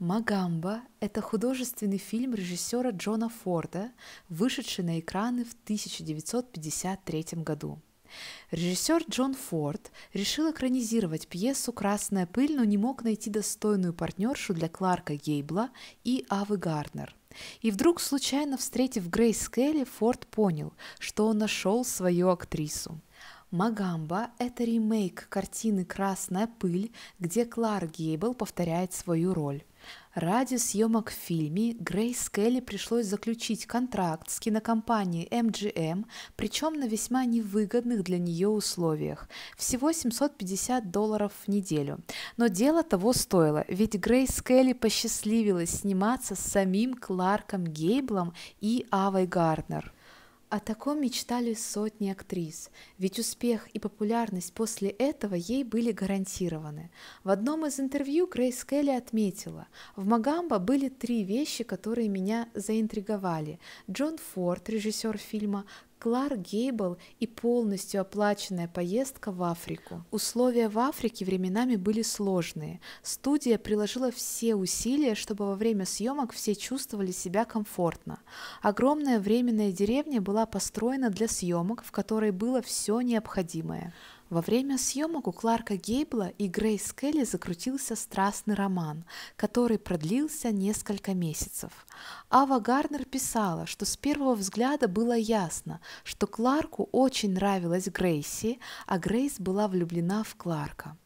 Магамба – это художественный фильм режиссера Джона Форда, вышедший на экраны в 1953 году. Режиссер Джон Форд решил экранизировать пьесу «Красная пыль», но не мог найти достойную партнершу для Кларка Гейбла и Авы Гарднер. И вдруг, случайно встретив Грейс Келли, Форд понял, что он нашел свою актрису. «Магамба» — это ремейк картины «Красная пыль», где Кларк Гейбл повторяет свою роль. Ради съемок в фильме Грейс Келли пришлось заключить контракт с кинокомпанией MGM, причем на весьма невыгодных для нее условиях – всего 750 долларов в неделю. Но дело того стоило, ведь Грейс Келли посчастливилась сниматься с самим Кларком Гейблом и Авой Гарднер – о таком мечтали сотни актрис, ведь успех и популярность после этого ей были гарантированы. В одном из интервью Грейс Келли отметила, в Магамба были три вещи, которые меня заинтриговали. Джон Форд, режиссер фильма, Клар Гейбл и полностью оплаченная поездка в Африку. Условия в Африке временами были сложные. Студия приложила все усилия, чтобы во время съемок все чувствовали себя комфортно. Огромная временная деревня была построена для съемок, в которой было все необходимое. Во время съемок у Кларка Гейбла и Грейс Келли закрутился страстный роман, который продлился несколько месяцев. Ава Гарнер писала, что с первого взгляда было ясно, что Кларку очень нравилась Грейси, а Грейс была влюблена в Кларка.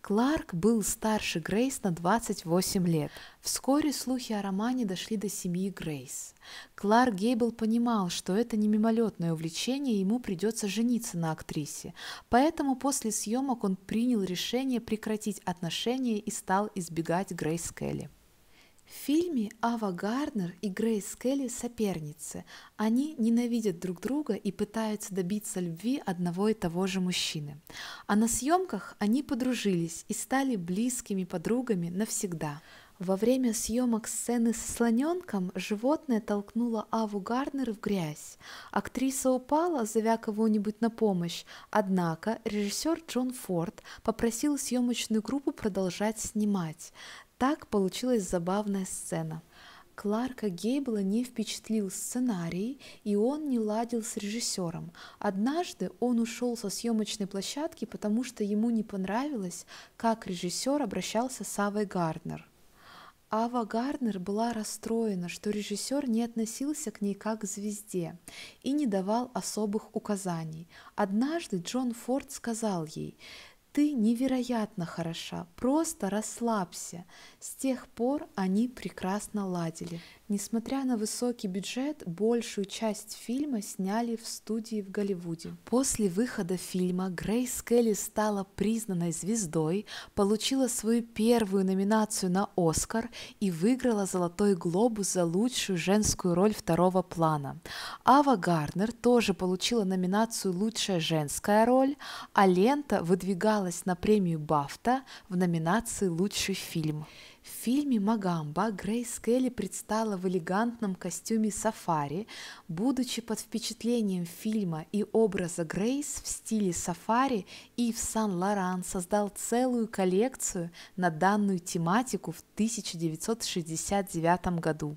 Кларк был старше Грейс на 28 лет. Вскоре слухи о романе дошли до семьи Грейс. Кларк Гейбл понимал, что это не мимолетное увлечение, и ему придется жениться на актрисе. Поэтому после съемок он принял решение прекратить отношения и стал избегать Грейс Келли. В фильме Ава Гарнер и Грейс Келли соперницы. Они ненавидят друг друга и пытаются добиться любви одного и того же мужчины. А на съемках они подружились и стали близкими подругами навсегда. Во время съемок сцены со слоненком животное толкнуло Аву Гарнер в грязь. Актриса упала, зовя кого-нибудь на помощь, однако режиссер Джон Форд попросил съемочную группу продолжать снимать. Так получилась забавная сцена. Кларка Гейбла не впечатлил сценарий, и он не ладил с режиссером. Однажды он ушел со съемочной площадки, потому что ему не понравилось, как режиссер обращался с Авой Гарднер. Ава Гарнер была расстроена, что режиссер не относился к ней как к звезде и не давал особых указаний. Однажды Джон Форд сказал ей, ты невероятно хороша, просто расслабься. С тех пор они прекрасно ладили. Несмотря на высокий бюджет, большую часть фильма сняли в студии в Голливуде. После выхода фильма Грейс Келли стала признанной звездой, получила свою первую номинацию на Оскар и выиграла «Золотой глобус» за лучшую женскую роль второго плана. Ава Гарнер тоже получила номинацию «Лучшая женская роль», а лента выдвигала номинировалась на премию Бафта в номинации «Лучший фильм». В фильме «Магамба» Грейс Келли предстала в элегантном костюме сафари. Будучи под впечатлением фильма и образа Грейс в стиле сафари, Ив Сан-Лоран создал целую коллекцию на данную тематику в 1969 году.